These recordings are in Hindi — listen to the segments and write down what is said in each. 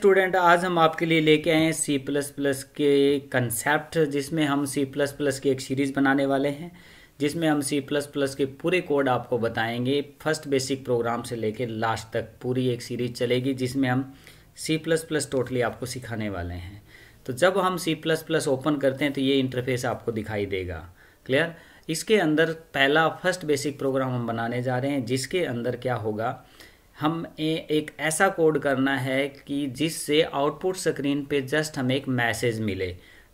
स्टूडेंट आज हम आपके लिए लेके आए हैं सी प्लस प्लस के कंसेप्ट जिसमें हम सी प्लस प्लस की एक सीरीज़ बनाने वाले हैं जिसमें हम सी प्लस प्लस के पूरे कोड आपको बताएंगे फर्स्ट बेसिक प्रोग्राम से लेके लास्ट तक पूरी एक सीरीज चलेगी जिसमें हम सी प्लस प्लस टोटली आपको सिखाने वाले हैं तो जब हम सी प्लस प्लस ओपन करते हैं तो ये इंटरफेस आपको दिखाई देगा क्लियर इसके अंदर पहला फर्स्ट बेसिक प्रोग्राम हम बनाने जा रहे हैं जिसके अंदर क्या होगा हम एक ऐसा कोड करना है कि जिससे आउटपुट स्क्रीन पे जस्ट हमें एक मैसेज मिले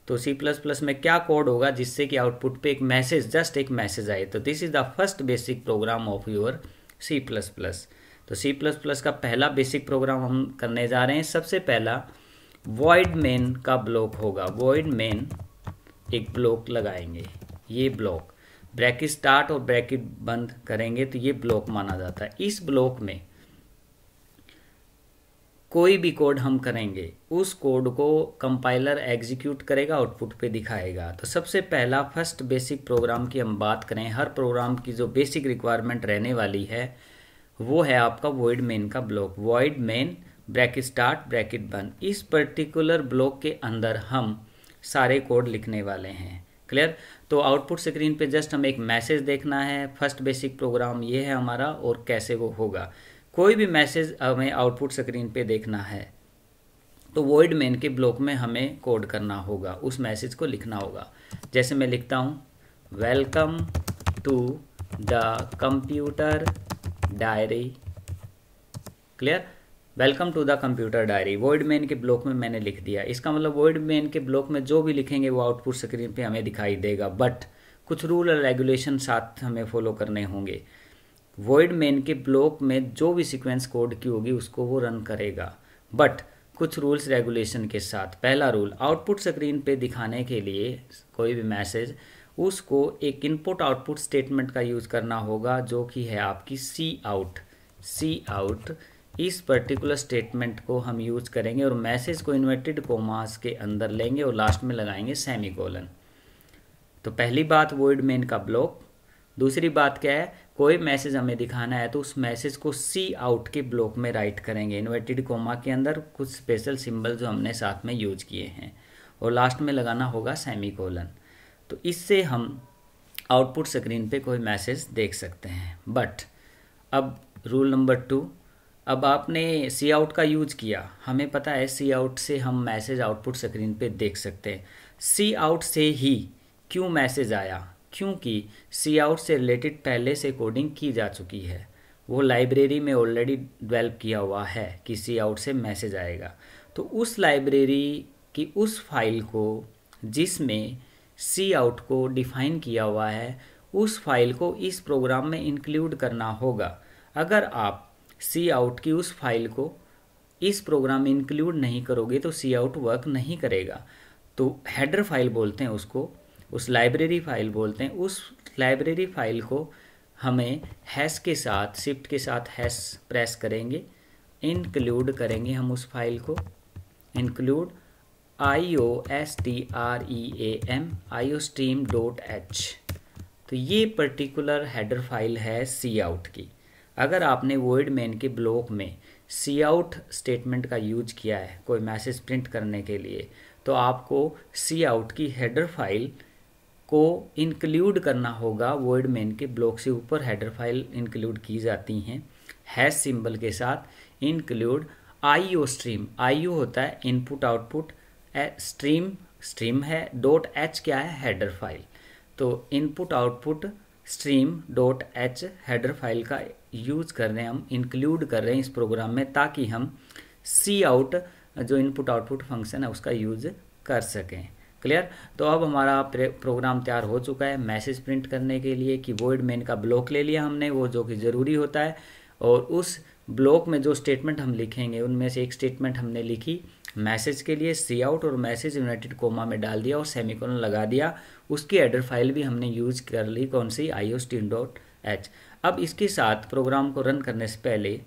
तो सी प्लस प्लस में क्या कोड होगा जिससे कि आउटपुट पे एक मैसेज जस्ट एक मैसेज आए तो this is the first basic program of your C plus plus तो सी प्लस प्लस का पहला बेसिक प्रोग्राम हम करने जा रहे हैं सबसे पहला वॉइड मेन का ब्लॉक होगा वॉइड मेन एक ब्लॉक लगाएंगे ये ब्लॉक ब्रैकेट स्टार्ट और ब्रैकेट बंद करेंगे तो ये ब्लॉक माना जाता है इस ब्लॉक में कोई भी कोड हम करेंगे उस कोड को कंपाइलर एग्जीक्यूट करेगा आउटपुट पे दिखाएगा तो सबसे पहला फर्स्ट बेसिक प्रोग्राम की हम बात करें हर प्रोग्राम की जो बेसिक रिक्वायरमेंट रहने वाली है वो है आपका वॉइड मेन का block void main bracket start bracket बंद इस पर्टिकुलर ब्लॉक के अंदर हम सारे कोड लिखने वाले हैं क्लियर तो आउटपुट स्क्रीन पे जस्ट हम एक मैसेज देखना है फर्स्ट बेसिक प्रोग्राम ये है हमारा और कैसे वो होगा कोई भी मैसेज हमें आउटपुट स्क्रीन पे देखना है तो वर्ड मेन के ब्लॉक में हमें कोड करना होगा उस मैसेज को लिखना होगा जैसे मैं लिखता हूँ welcome to the computer diary clear welcome to the computer diary void main के ब्लॉक में मैंने लिख दिया इसका मतलब वर्ड मेन के ब्लॉक में जो भी लिखेंगे वो आउटपुट स्क्रीन पे हमें दिखाई देगा बट कुछ रूल और रेगुलेशन साथ हमें फॉलो करने होंगे वॉइड मेन के ब्लॉक में जो भी सीक्वेंस कोड की होगी उसको वो रन करेगा बट कुछ रूल्स रेगुलेशन के साथ पहला रूल आउटपुट स्क्रीन पे दिखाने के लिए कोई भी मैसेज उसको एक इनपुट आउटपुट स्टेटमेंट का यूज़ करना होगा जो कि है आपकी सी आउट सी आउट इस पर्टिकुलर स्टेटमेंट को हम यूज करेंगे और मैसेज को इन्वर्टेड कोमास के अंदर लेंगे और लास्ट में लगाएंगे सेमी कोलन तो पहली बात वोइड मेन का ब्लॉक दूसरी बात क्या है कोई मैसेज हमें दिखाना है तो उस मैसेज को सी आउट के ब्लॉक में राइट करेंगे इन्वर्टेड कोमा के अंदर कुछ स्पेशल सिंबल जो हमने साथ में यूज किए हैं और लास्ट में लगाना होगा सेमी कोलन तो इससे हम आउटपुट स्क्रीन पे कोई मैसेज देख सकते हैं बट अब रूल नंबर टू अब आपने सी आउट का यूज किया हमें पता है सी आउट से हम मैसेज आउटपुट स्क्रीन पे देख सकते हैं सी आउट से ही क्यों मैसेज आया क्योंकि सी आउट से रिलेटेड पहले से कोडिंग की जा चुकी है वो लाइब्रेरी में ऑलरेडी डेवलप किया हुआ है कि सी आउट से मैसेज आएगा तो उस लाइब्रेरी की उस फाइल को जिसमें सी आउट को डिफाइन किया हुआ है उस फाइल को इस प्रोग्राम में इंक्लूड करना होगा अगर आप सी आउट की उस फाइल को इस प्रोग्राम में इंक्लूड नहीं करोगे तो सी आउट वर्क नहीं करेगा तो हेडर फाइल बोलते हैं उसको उस लाइब्रेरी फाइल बोलते हैं उस लाइब्रेरी फाइल को हमें हैश के साथ शिफ्ट के साथ हैश प्रेस करेंगे इंक्लूड करेंगे हम उस फाइल को include I O S T R E A M I O stream dot H तो ये पर्टिकुलर हेडर फाइल है सी आउट की अगर आपने वर्ड मेन के ब्लॉक में सी आउट स्टेटमेंट का यूज किया है कोई मैसेज प्रिंट करने के लिए तो आपको सी आउट की हेडर फाइल को इंक्लूड करना होगा वर्ड मेन के ब्लॉक से ऊपर हेडर फाइल इंक्लूड की जाती हैं हैश सिंबल के साथ इंक्लूड आई स्ट्रीम आई होता है इनपुट आउटपुट स्ट्रीम स्ट्रीम है डॉट एच क्या है हेडर फाइल तो input output stream dot H header file का यूज कर रहे हैं हम इंक्लूड कर रहे हैं इस प्रोग्राम में ताकि हम सी आउट जो इनपुट आउटपुट फंक्शन है उसका यूज कर सकें क्लियर तो अब हमारा प्रोग्राम तैयार हो चुका है मैसेज प्रिंट करने के लिए कि कीबोर्ड मेन का ब्लॉक ले लिया हमने वो जो कि ज़रूरी होता है और उस ब्लॉक में जो स्टेटमेंट हम लिखेंगे उनमें से एक स्टेटमेंट हमने लिखी मैसेज के लिए सी आउट और मैसेज यूनाइटेड कोमा में डाल दिया और सेमिकोलन लगा दिया उसकी एडर फाइल भी हमने यूज़ कर ली कौन सी आई स्टीन डॉट एच अब इसके साथ प्रोग्राम को रन करने से पहले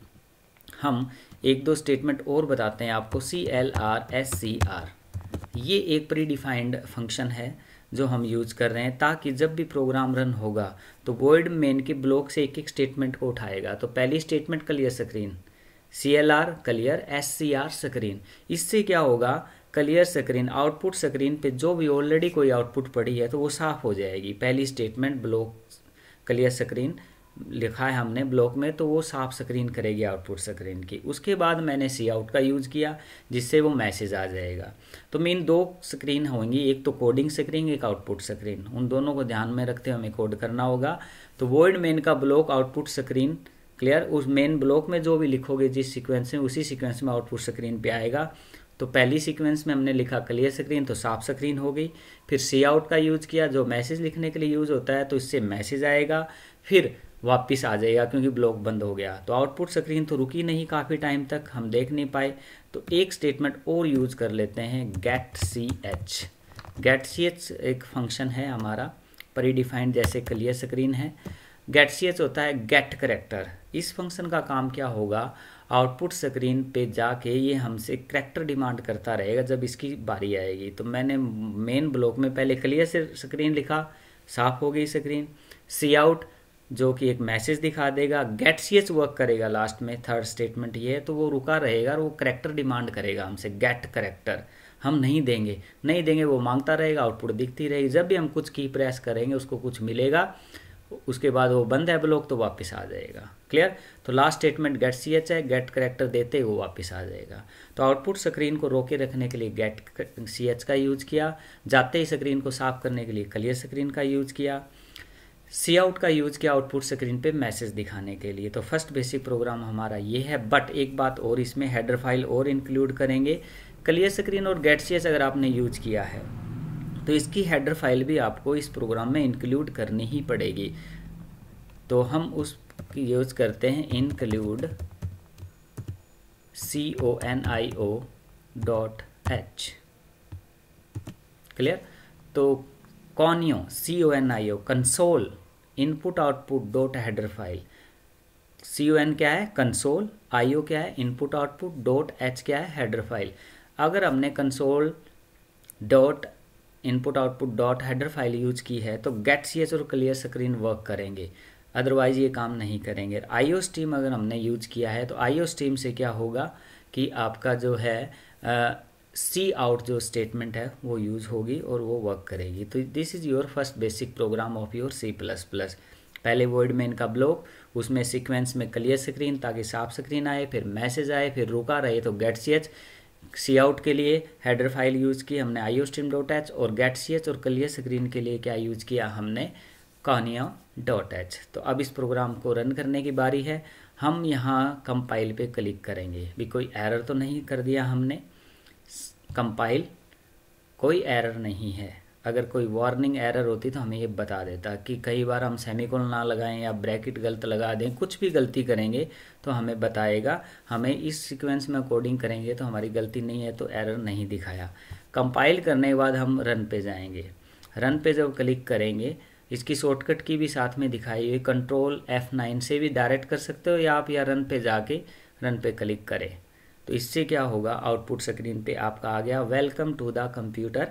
हम एक दो स्टेटमेंट और बताते हैं आपको C L R S C R ये एक प्री डिफाइंड फंक्शन है जो हम यूज कर रहे हैं ताकि जब भी प्रोग्राम रन होगा तो वर्ड मेन के ब्लॉक से एक एक स्टेटमेंट को उठाएगा तो पहली statement clear screen C L R clear S C R screen इससे क्या होगा क्लियर स्क्रीन आउटपुट स्क्रीन पे जो भी ऑलरेडी कोई आउटपुट पड़ी है तो वो साफ हो जाएगी पहली स्टेटमेंट ब्लॉक क्लियर स्क्रीन लिखा है हमने ब्लॉक में तो वो साफ स्क्रीन करेगी आउटपुट स्क्रीन की उसके बाद मैंने सी आउट का यूज़ किया जिससे वो मैसेज आ जाएगा तो मेन दो स्क्रीन होंगी एक तो कोडिंग स्क्रीन एक आउटपुट स्क्रीन उन दोनों को ध्यान में रखते हुए हमें कोड करना होगा तो वर्ड मेन का ब्लॉक आउटपुट स्क्रीन क्लियर उस मेन ब्लॉक में जो भी लिखोगे जिस सिक्वेंस में उसी सिक्वेंस में आउटपुट स्क्रीन पर आएगा तो पहली सीक्वेंस में हमने लिखा क्लियर स्क्रीन तो साफ स्क्रीन हो गई फिर सी आउट का यूज़ किया जो मैसेज लिखने के लिए यूज़ होता है तो इससे मैसेज आएगा फिर वापस आ जाएगा क्योंकि ब्लॉक बंद हो गया तो आउटपुट स्क्रीन तो रुकी नहीं काफ़ी टाइम तक हम देख नहीं पाए तो एक स्टेटमेंट और यूज़ कर लेते हैं get C H get C H एक फंक्शन है हमारा प्री जैसे क्लियर स्क्रीन है गेट सी एच होता है गेट करेक्टर इस फंक्शन का काम क्या होगा आउटपुट स्क्रीन पे जाके ये हमसे करेक्टर डिमांड करता रहेगा जब इसकी बारी आएगी तो मैंने मेन ब्लॉक में पहले क्लियर से स्क्रीन लिखा साफ हो गई स्क्रीन सी आउट जो कि एक मैसेज दिखा देगा गेट सी एच वर्क करेगा लास्ट में थर्ड स्टेटमेंट ये है तो वो रुका रहेगा और वो करेक्टर डिमांड करेगा हमसे गेट करेक्टर हम नहीं देंगे नहीं देंगे वो मांगता रहेगा आउटपुट दिखती रहेगी जब भी हम कुछ की प्रेस करेंगे उसको कुछ मिलेगा उसके बाद वो बंद है ब्लॉक तो वापस आ जाएगा क्लियर तो last statement get C H है गेट करेक्टर देते ही वो वापस आ जाएगा तो आउटपुट स्क्रीन को रोके रखने के लिए गेट सी एच का यूज़ किया जाते ही स्क्रीन को साफ करने के लिए क्लियर स्क्रीन का यूज़ किया सी आउट का यूज किया आउटपुट स्क्रीन पे मैसेज दिखाने के लिए तो फर्स्ट बेसिक प्रोग्राम हमारा ये है बट एक बात और इसमें हेडर फाइल और इंक्लूड करेंगे क्लियर स्क्रीन और गेट सी अगर आपने यूज किया है तो इसकी हेडर फाइल भी आपको इस प्रोग्राम में इंक्लूड करनी ही पड़ेगी तो हम उस यूज करते हैं include C O N I O dot H clear तो conio C O N I O console input output dot header file C U N क्या है कंसोल आई ओ क्या है इनपुट आउटपुट डॉट एच क्या है हेडर फाइल अगर हमने console dot input output dot header file use की है तो गेट सी एच और क्लियर स्क्रीन वर्क करेंगे अदरवाइज ये काम नहीं करेंगे आई ओ स्टीम अगर हमने यूज किया है तो आई ओ स्टीम से क्या होगा कि आपका जो है सी आउट जो स्टेटमेंट है वो यूज़ होगी और वो वर्क करेगी तो this is your first basic program of your C plus plus पहले वर्ड में इनका ब्लॉक उसमें सीक्वेंस में क्लियर स्क्रीन ताकि साफ स्क्रीन आए फिर मैसेज आए फिर रुका रहे तो get C H C out के लिए हेडर फाइल यूज़ की हमने आईओ स्ट्रीम डॉट एच और गेट सी एच और क्लियर स्क्रीन के लिए क्या यूज़ किया हमने कहानिया डॉट एच तो अब इस प्रोग्राम को रन करने की बारी है हम यहाँ कंपाइल पे क्लिक करेंगे भी कोई एरर तो नहीं कर दिया हमने कंपाइल कोई एरर नहीं है अगर कोई वार्निंग एरर होती तो हमें ये बता देता कि कई बार हम सेमिकोल ना लगाएं या ब्रैकेट गलत लगा दें कुछ भी गलती करेंगे तो हमें बताएगा हमें इस सीक्वेंस में कोडिंग करेंगे तो हमारी गलती नहीं है तो एरर नहीं दिखाया कंपाइल करने के बाद हम रन पे जाएंगे रन पे जब क्लिक करेंगे इसकी शॉर्टकट की भी साथ में दिखाई हुई कंट्रोल एफ़ से भी डायरेक्ट कर सकते हो या आप या रन पे जाके रन पे क्लिक करें तो इससे क्या होगा आउटपुट स्क्रीन पे आपका आ गया welcome to the computer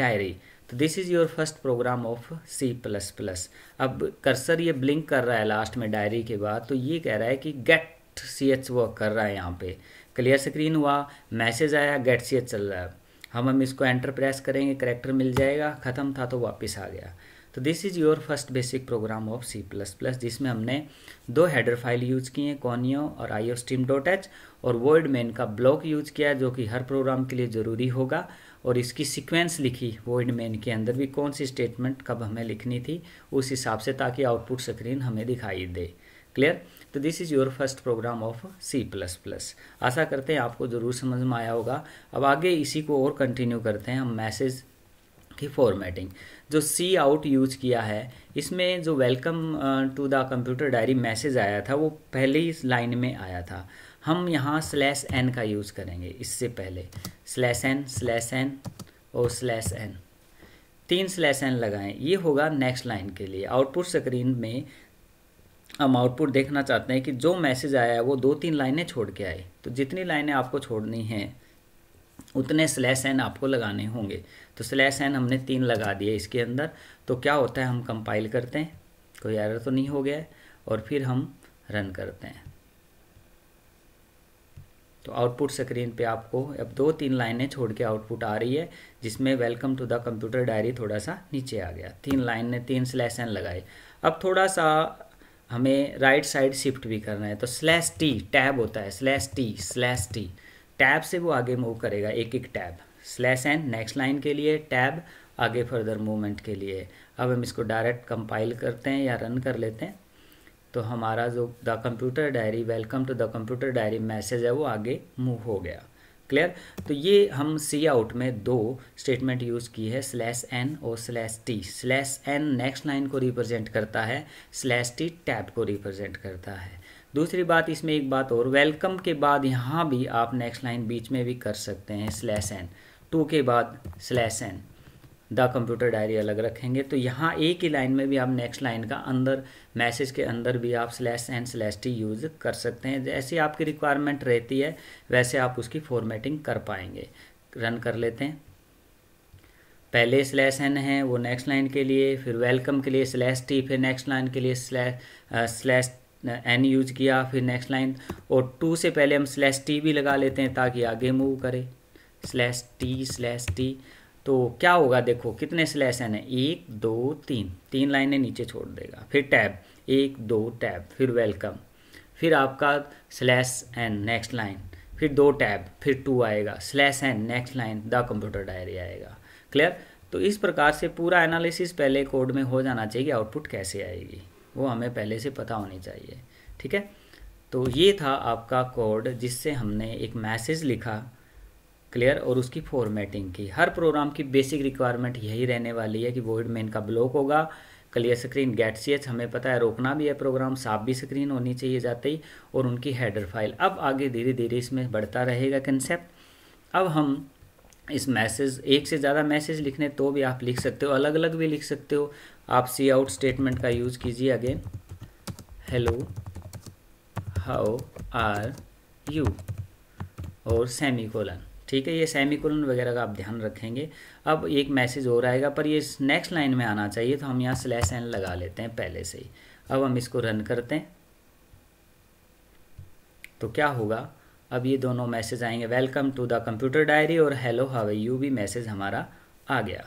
diary तो this is your first program of C plus plus अब कर्सर ये ब्लिंक कर रहा है लास्ट में डायरी के बाद तो ये कह रहा है कि गेट सी एच वर्क कर रहा है यहाँ पे क्लियर स्क्रीन हुआ मैसेज आया गेट सी एच चल रहा है हम हम इसको एंटर प्रेस करेंगे करेक्टर मिल जाएगा ख़त्म था तो वापस आ गया तो this is your first basic program of C plus plus जिसमें हमने दो हेडर फाइल यूज़ की हैं कॉनियो और आईओ स्टीम डॉट एच और वर्ड मेन का ब्लॉक यूज़ किया है जो कि हर प्रोग्राम के लिए ज़रूरी होगा और इसकी सीक्वेंस लिखी वर्ड मेन के अंदर भी कौन सी स्टेटमेंट कब हमें लिखनी थी उस हिसाब से ताकि आउटपुट स्क्रीन हमें दिखाई दे क्लियर तो this is your first program of C plus plus आशा करते हैं आपको ज़रूर समझ में आया होगा अब आगे इसी को और कंटिन्यू करते हैं हम मैसेज की फॉर्मेटिंग जो सी आउट यूज किया है इसमें जो welcome to the computer diary message आया था वो पहले ही लाइन में आया था हम यहाँ स्लैश एन का यूज़ करेंगे इससे पहले स्लैश एन स्लैश एन और स्लैश एन तीन स्लैश एन लगाएं ये होगा नेक्स्ट लाइन के लिए आउटपुट स्क्रीन में हम आउटपुट देखना चाहते हैं कि जो मैसेज आया है वो दो तीन लाइनें छोड़ के आए तो जितनी लाइनें आपको छोड़नी हैं उतने स्लैश एन आपको लगाने होंगे तो स्लैश एन हमने तीन लगा दिए इसके अंदर तो क्या होता है हम कंपाइल करते हैं कोई एरर तो नहीं हो गया है और फिर हम रन करते हैं तो आउटपुट स्क्रीन पे आपको अब दो तीन लाइनें छोड़ के आउटपुट आ रही है जिसमें welcome to the computer diary थोड़ा सा नीचे आ गया तीन लाइन ने तीन स्लैश एन लगाए अब थोड़ा सा हमें राइट साइड शिफ्ट भी करना है तो स्लैश टी टैब होता है slash T slash T tab से वो आगे मूव करेगा एक एक tab slash N next line के लिए टैब आगे फर्दर मूवमेंट के लिए अब हम इसको डायरेक्ट कंपाइल करते हैं या रन कर लेते हैं तो हमारा जो the computer diary welcome to the computer diary message है वो आगे मूव हो गया क्लियर तो ये हम सी आउट में दो स्टेटमेंट यूज़ की है स्लैश एन और slash T slash N next line को रिप्रेजेंट करता है स्लैश टी टैब को रिप्रेजेंट करता है दूसरी बात इसमें एक बात और वेलकम के बाद यहाँ भी आप नेक्स्ट लाइन बीच में भी कर सकते हैं स्लैश एन टू के बाद slash N the computer diary अलग रखेंगे तो यहाँ एक ही लाइन में भी आप नेक्स्ट लाइन का अंदर मैसेज के अंदर भी आप slash N slash T use कर सकते हैं जैसी आपकी रिक्वायरमेंट रहती है वैसे आप उसकी फॉर्मेटिंग कर पाएंगे रन कर लेते हैं पहले स्लैश एन है वो नेक्स्ट लाइन के लिए फिर वेलकम के लिए स्लैश टी फिर नेक्स्ट लाइन के लिए स्लैश स्लैश एन यूज किया फिर नेक्स्ट लाइन और टू से पहले हम स्लैश टी भी लगा लेते हैं ताकि आगे मूव करे स्लैश टी स्लैश टी तो क्या होगा देखो कितने स्लैश एन है एक दो तीन तीन लाइनें नीचे छोड़ देगा फिर टैब एक दो टैब फिर वेलकम फिर आपका स्लैश एन नेक्स्ट लाइन फिर दो टैब फिर टू आएगा slash N next line the computer diary आएगा क्लियर तो इस प्रकार से पूरा एनालिसिस पहले कोड में हो जाना चाहिए आउटपुट कैसे आएगी वो हमें पहले से पता होनी चाहिए ठीक है तो ये था आपका कोड जिससे हमने एक मैसेज लिखा क्लियर और उसकी फॉर्मेटिंग की हर प्रोग्राम की बेसिक रिक्वायरमेंट यही रहने वाली है कि वोइड मेन का ब्लॉक होगा clear screen get C H हमें पता है रोकना भी है प्रोग्राम साफ भी स्क्रीन होनी चाहिए जाते ही और उनकी हेडर फाइल अब आगे धीरे धीरे इसमें बढ़ता रहेगा कंसेप्ट अब हम इस मैसेज एक से ज़्यादा मैसेज लिखने तो भी आप लिख सकते हो अलग अलग भी लिख सकते हो आप सी आउट स्टेटमेंट का यूज़ कीजिए again hello how are you और सेमी कोलन ठीक है ये सेमी कोलन वगैरह का आप ध्यान रखेंगे अब एक मैसेज और आएगा पर ये नेक्स्ट लाइन में आना चाहिए तो हम यहाँ स्लैश एन लगा लेते हैं पहले से ही अब हम इसको रन करते हैं तो क्या होगा अब ये दोनों मैसेज आएंगे welcome to the computer diary और हेलो हवे यू भी मैसेज हमारा आ गया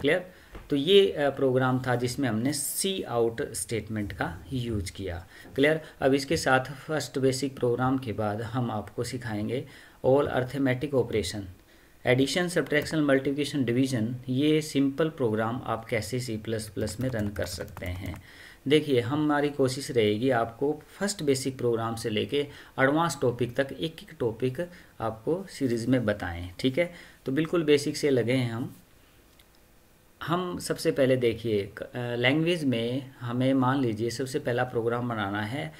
क्लियर तो ये प्रोग्राम था जिसमें हमने सी आउट स्टेटमेंट का यूज किया क्लियर अब इसके साथ फर्स्ट बेसिक प्रोग्राम के बाद हम आपको सिखाएंगे all arithmetic operation addition subtraction multiplication division ये सिंपल प्रोग्राम आप कैसे सी प्लस प्लस में रन कर सकते हैं देखिए हमारी कोशिश रहेगी आपको फर्स्ट बेसिक प्रोग्राम से लेके एडवांस टॉपिक तक एक एक टॉपिक आपको सीरीज़ में बताएं ठीक है तो बिल्कुल बेसिक से लगे हैं हम हम सबसे पहले देखिए लैंग्वेज में हमें मान लीजिए सबसे पहला प्रोग्राम बनाना है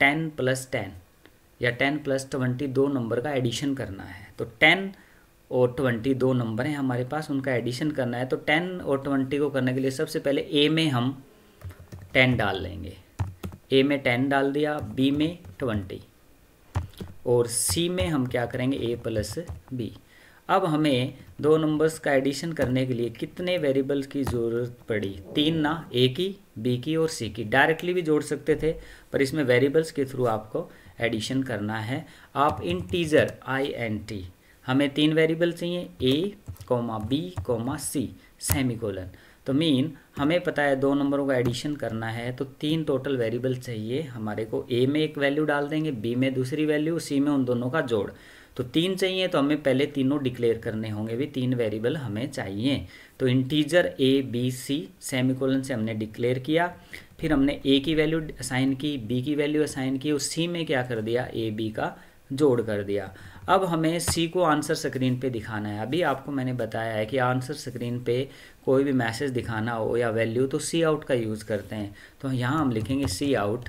टेन प्लस टेन या टेन प्लस ट्वेंटी दो नंबर का एडिशन करना है तो टेन और ट्वेंटी दो नंबर हैं हमारे पास उनका एडिशन करना है तो टेन और ट्वेंटी को करने के लिए सबसे पहले ए में हम टेन डाल लेंगे ए में टेन डाल दिया बी में ट्वेंटी और सी में हम क्या करेंगे ए प्लस बी अब हमें दो नंबर्स का एडिशन करने के लिए कितने वेरिएबल्स की ज़रूरत पड़ी तीन ना ए की बी की और सी की डायरेक्टली भी जोड़ सकते थे पर इसमें वेरिएबल्स के थ्रू आपको एडिशन करना है आप integer I N T हमें तीन वेरिएबल चाहिए A comma B comma C semi तो मीन हमें पता है दो नंबरों का एडिशन करना है तो तीन टोटल वेरिएबल चाहिए हमारे को ए में एक वैल्यू डाल देंगे बी में दूसरी वैल्यू सी में उन दोनों का जोड़ तो तीन चाहिए तो हमें पहले तीनों डिक्लेयर करने होंगे भी तीन वेरिएबल हमें चाहिए तो integer A B C semicolon से हमने डिक्लेयर किया फिर हमने ए की वैल्यू असाइन की बी की वैल्यू असाइन की और सी में क्या कर दिया ए बी का जोड़ कर दिया अब हमें सी को आंसर स्क्रीन पे दिखाना है अभी आपको मैंने बताया है कि आंसर स्क्रीन पे कोई भी मैसेज दिखाना हो या वैल्यू तो सी आउट का यूज़ करते हैं तो यहाँ हम लिखेंगे सी आउट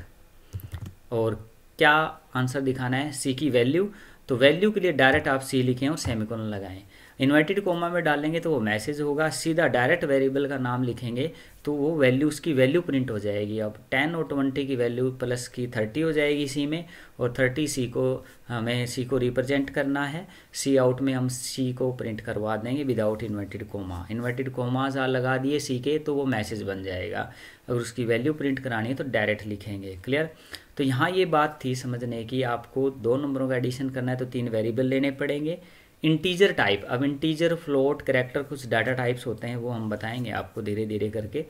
और क्या आंसर दिखाना है सी की वैल्यू तो वैल्यू के लिए डायरेक्ट आप सी लिखें और सेमिकोन लगाएं इन्वर्टेड कोमा में डालेंगे तो वो मैसेज होगा सीधा डायरेक्ट वेरिएबल का नाम लिखेंगे तो वो वैल्यू उसकी वैल्यू प्रिंट हो जाएगी अब टेन और ट्वेंटी की वैल्यू प्लस की थर्टी हो जाएगी सी में और थर्टी सी को हमें सी को रिप्रेजेंट करना है सी आउट में हम सी को प्रिंट करवा देंगे without inverted comma inverted commas लगा दिए सी के तो वो मैसेज बन जाएगा अगर उसकी वैल्यू प्रिंट करानी है तो डायरेक्ट लिखेंगे क्लियर तो यहाँ ये बात थी समझने की आपको दो नंबरों का एडिशन करना है तो तीन वेरिएबल लेने पड़ेंगे इंटीजर टाइप अब इंटीजर फ्लोट करेक्टर कुछ डाटा टाइप्स होते हैं वो हम बताएंगे आपको धीरे धीरे करके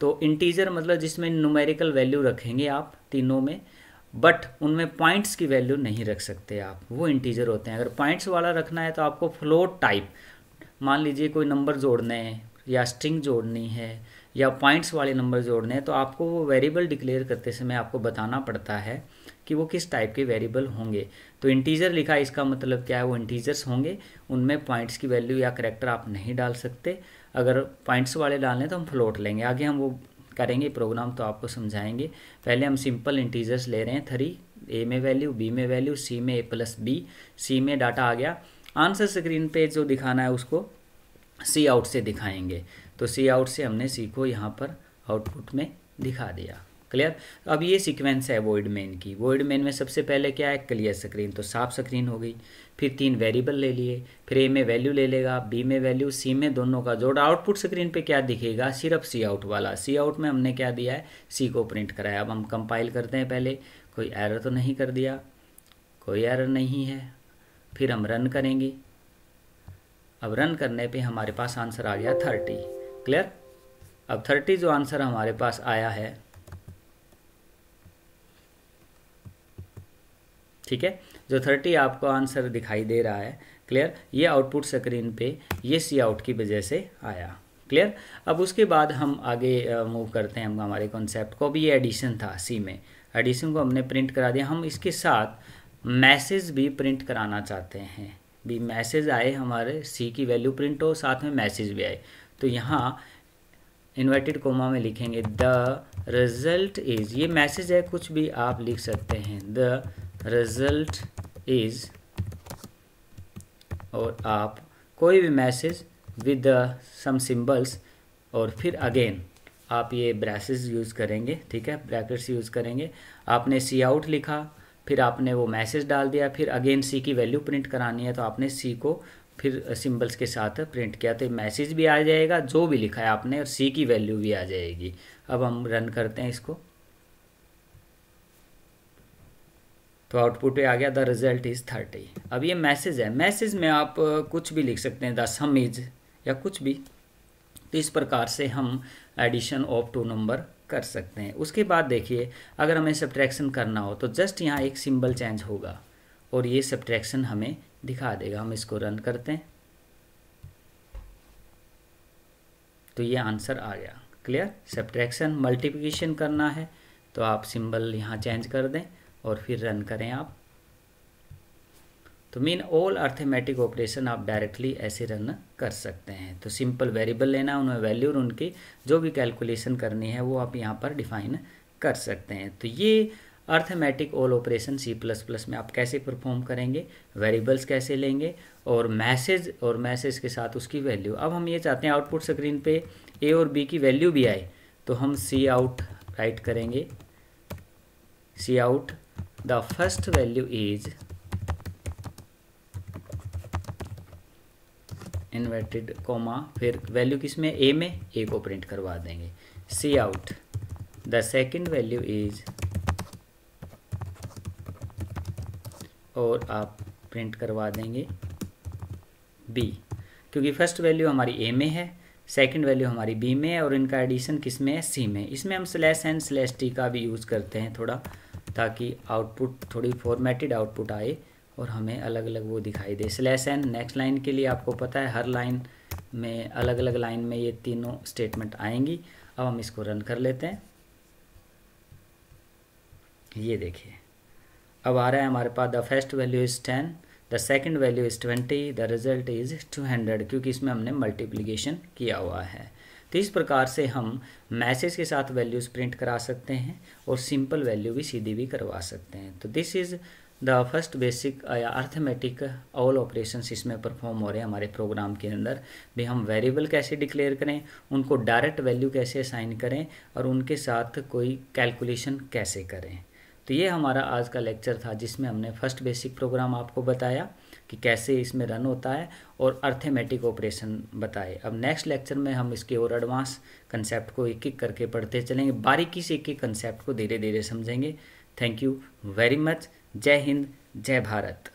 तो इंटीजर मतलब जिसमें न्यूमेरिकल वैल्यू रखेंगे आप तीनों में बट उनमें पॉइंट्स की वैल्यू नहीं रख सकते आप वो इंटीजर होते हैं अगर पॉइंट्स वाला रखना है तो आपको फ्लोट टाइप मान लीजिए कोई नंबर जोड़ने हैं या स्ट्रिंग जोड़नी है या पॉइंट्स वाले नंबर जोड़ने हैं तो आपको वो वेरिएबल डिक्लेयर करते समय आपको बताना पड़ता है कि वो किस टाइप के वेरिएबल होंगे तो इंटीजर लिखा इसका मतलब क्या है वो इंटीजर्स होंगे उनमें पॉइंट्स की वैल्यू या करेक्टर आप नहीं डाल सकते अगर पॉइंट्स वाले डालने तो हम फ्लोट लेंगे आगे हम वो करेंगे प्रोग्राम तो आपको समझाएंगे पहले हम सिंपल इंटीजर्स ले रहे हैं थ्री ए में वैल्यू बी में वैल्यू सी में ए प्लस बी सी में डाटा आ गया आंसर स्क्रीन पे जो दिखाना है उसको सी आउट से दिखाएंगे तो सी आउट से हमने सी को यहाँ पर आउटपुट में दिखा दिया क्लियर अब ये सीक्वेंस है वोइड मेन की वोइड मेन में सबसे पहले क्या है क्लियर स्क्रीन तो साफ स्क्रीन हो गई फिर तीन वेरिएबल ले लिए फिर ए में वैल्यू ले लेगा बी में वैल्यू सी में दोनों का जोड़ आउटपुट स्क्रीन पे क्या दिखेगा सिर्फ सी आउट वाला सी आउट में हमने क्या दिया है सी को प्रिंट कराया अब हम कंपाइल करते हैं पहले कोई एरर तो नहीं कर दिया कोई एरर नहीं है फिर हम रन करेंगे अब रन करने पर हमारे पास आंसर आ गया थर्टी क्लियर अब थर्टी जो आंसर हमारे पास आया है ठीक है जो थर्टी आपको आंसर दिखाई दे रहा है क्लियर ये आउटपुट स्क्रीन पे ये सी आउट की वजह से आया क्लियर अब उसके बाद हम आगे मूव करते हैं हम हमारे कॉन्सेप्ट को भी ये एडिशन था सी में एडिशन को हमने प्रिंट करा दिया हम इसके साथ मैसेज भी प्रिंट कराना चाहते हैं भी मैसेज आए हमारे सी की वैल्यू प्रिंट हो साथ में मैसेज भी आए तो यहाँ इन्वर्टेड कोमा में लिखेंगे द रिजल्ट इज़ ये मैसेज है कुछ भी आप लिख सकते हैं द रिजल्ट इज और आप कोई भी मैसेज विद सम सिंबल्स और फिर अगेन आप ये ब्रैसेस यूज़ करेंगे ठीक है ब्रैकेट्स यूज़ करेंगे आपने सी आउट लिखा फिर आपने वो मैसेज डाल दिया फिर अगेन सी की वैल्यू प्रिंट करानी है तो आपने सी को फिर सिंबल्स के साथ प्रिंट किया तो मैसेज भी आ जाएगा जो भी लिखा है आपने और सी की वैल्यू भी आ जाएगी अब हम रन करते हैं इसको तो आउटपुट पे आ गया द रिजल्ट इज़ थर्टी अब ये मैसेज है मैसेज में आप कुछ भी लिख सकते हैं द सम इज या कुछ भी तो इस प्रकार से हम एडिशन ऑफ टू नंबर कर सकते हैं उसके बाद देखिए अगर हमें सब्ट्रैक्शन करना हो तो जस्ट यहाँ एक सिंबल चेंज होगा और ये सब्ट्रैक्शन हमें दिखा देगा हम इसको रन करते हैं तो ये आंसर आ गया क्लियर सब्ट्रैक्शन मल्टीप्लिकेशन करना है तो आप सिंबल यहाँ चेंज कर दें और फिर रन करें आप तो मीन ऑल अर्थमेटिक ऑपरेशन आप डायरेक्टली ऐसे रन कर सकते हैं तो सिंपल वेरिएबल लेना उन्हें वैल्यू और उनकी जो भी कैलकुलेशन करनी है वो आप यहाँ पर डिफाइन कर सकते हैं तो ये arithmetic all operation C plus plus में आप कैसे परफॉर्म करेंगे वेरिएबल्स कैसे लेंगे और मैसेज और मैसेज के साथ उसकी वैल्यू अब हम ये चाहते हैं आउटपुट स्क्रीन पर ए और बी की वैल्यू भी आए तो हम सी आउट राइट करेंगे C out the first value is inverted comma फिर वैल्यू किस में ए में ए को प्रिंट करवा देंगे C out the second value is और आप प्रिंट करवा देंगे बी क्योंकि फर्स्ट वैल्यू हमारी ए में है सेकेंड वैल्यू हमारी बी में है और इनका एडिशन किस में है सी में इसमें हम स्लैश एंड स्लैश टी का भी यूज़ करते हैं थोड़ा ताकि आउटपुट थोड़ी फॉर्मेटेड आउटपुट आए और हमें अलग अलग वो दिखाई दे स्लैश एन नेक्स्ट लाइन के लिए आपको पता है हर लाइन में अलग अलग लाइन में ये तीनों स्टेटमेंट आएंगी अब हम इसको रन कर लेते हैं ये देखिए अब आ रहा है हमारे पास the first value is ten the second value is twenty the result is two hundred क्योंकि इसमें हमने मल्टीप्लीकेशन किया हुआ है तो इस प्रकार से हम मैसेज के साथ वैल्यूज़ प्रिंट करा सकते हैं और सिंपल वैल्यू भी सीधी भी करवा सकते हैं तो this is the first basic या अर्थमेटिक ऑल ऑपरेशन इसमें परफॉर्म हो रहे हैं हमारे प्रोग्राम के अंदर भी हम वेरिएबल कैसे डिक्लेयर करें उनको डायरेक्ट वैल्यू कैसे असाइन करें और उनके साथ कोई कैलकुलेशन कैसे करें तो ये हमारा आज का लेक्चर था जिसमें हमने फर्स्ट बेसिक प्रोग्राम आपको बताया कि कैसे इसमें रन होता है और अर्थेमेटिक ऑपरेशन बताए अब नेक्स्ट लेक्चर में हम इसके और एडवांस कंसेप्ट को एक एक करके पढ़ते चलेंगे बारीकी से एक एक कंसेप्ट को धीरे धीरे समझेंगे थैंक यू वेरी मच जय हिंद जय भारत